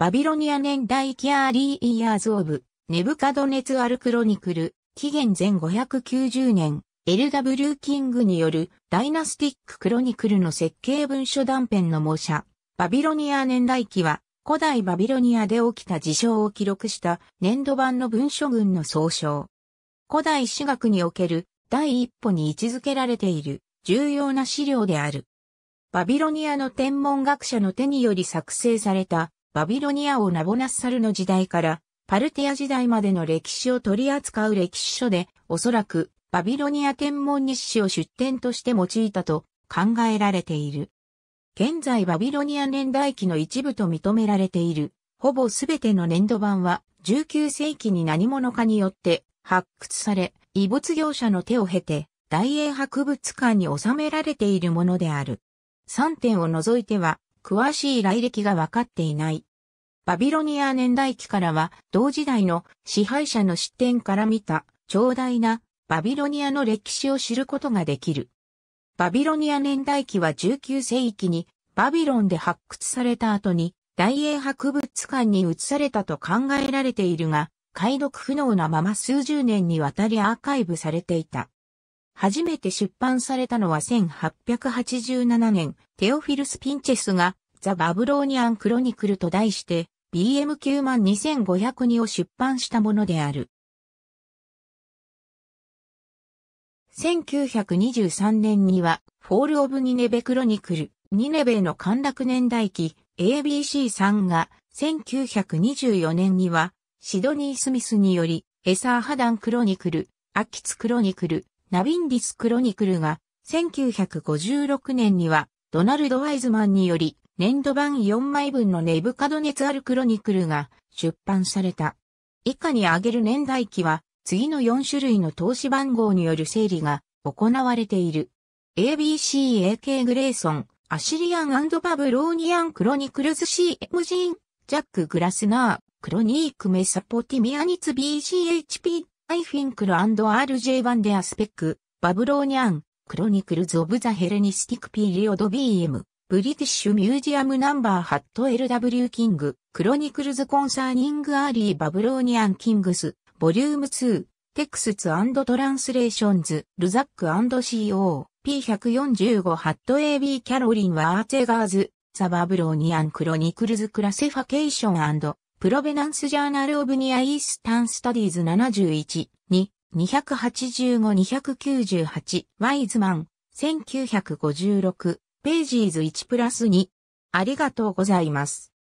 バビロニア年代キャーリー・イヤーズ・オブ、ネブカドネツ・アル・クロニクル、紀元前590年、LW キングによるダイナスティック・クロニクルの設計文書断片の模写、バビロニア年代記は、古代バビロニアで起きた事象を記録した年度版の文書群の総称。古代史学における第一歩に位置づけられている重要な資料である。バビロニアの天文学者の手により作成されたバビロニアをナボナッサルの時代からパルテア時代までの歴史を取り扱う歴史書で、おそらくバビロニア天文日誌を出典として用いたと考えられている。現在バビロニア年代記の一部と認められている、ほぼすべての年度版は19世紀に何者かによって発掘され、遺物業者の手を経て大英博物館に収められているものである。3点を除いては詳しい来歴が分かっていない。バビロニア年代記からは、同時代の支配者の視点から見た、長大なバビロニアの歴史を知ることができる。バビロニア年代記は19世紀にバビロンで発掘された後に大英博物館に移されたと考えられているが、解読不能なまま数十年にわたりアーカイブされていた。初めて出版されたのは1887年、テオフィルス・ピンチェスがザ・バブローニアン・クロニクルと題して、BM 9万2502を出版したものである。1923年には、フォール・オブ・ニネベ・クロニクル、ニネベの陥落年代記、ABC さんが、1924年には、シドニー・スミスにより、エサー・ハダン・クロニクル、アキツ・クロニクル、ナビンディス・クロニクルが、1956年には、ドナルド・ワイズマンにより、年度版4枚分のネブカドネツアルクロニクルが出版された。以下に挙げる年代記は、次の4種類の投資番号による整理が行われている。ABC、AK グレーソン、アシリアンバブローニアンクロニクルズ CMG、ジャック・グラスナー、クロニーク・メサポティミアニツ BCHP、アイフィンクル &RJ バンデアスペック、バブローニアン、クロニクルズ・オブ・ザ・ヘレニスティック・ピリオド BM。ブリティッシュミュージアムナンバーハット LW キング、クロニクルズコンサーニングアーリーバブローニアンキングス、ボリューム2、テクスツトランスレーションズ、ルザック &CO、P145 ハット AB キャロリンはアーェガーズ、ザバブローニアンクロニクルズクラセファケーションプロベナンスジャーナルオブニアイースタンスタディーズ71、2、285-298、ワイズマン、1956、ページーズ1プラス2。ありがとうございます。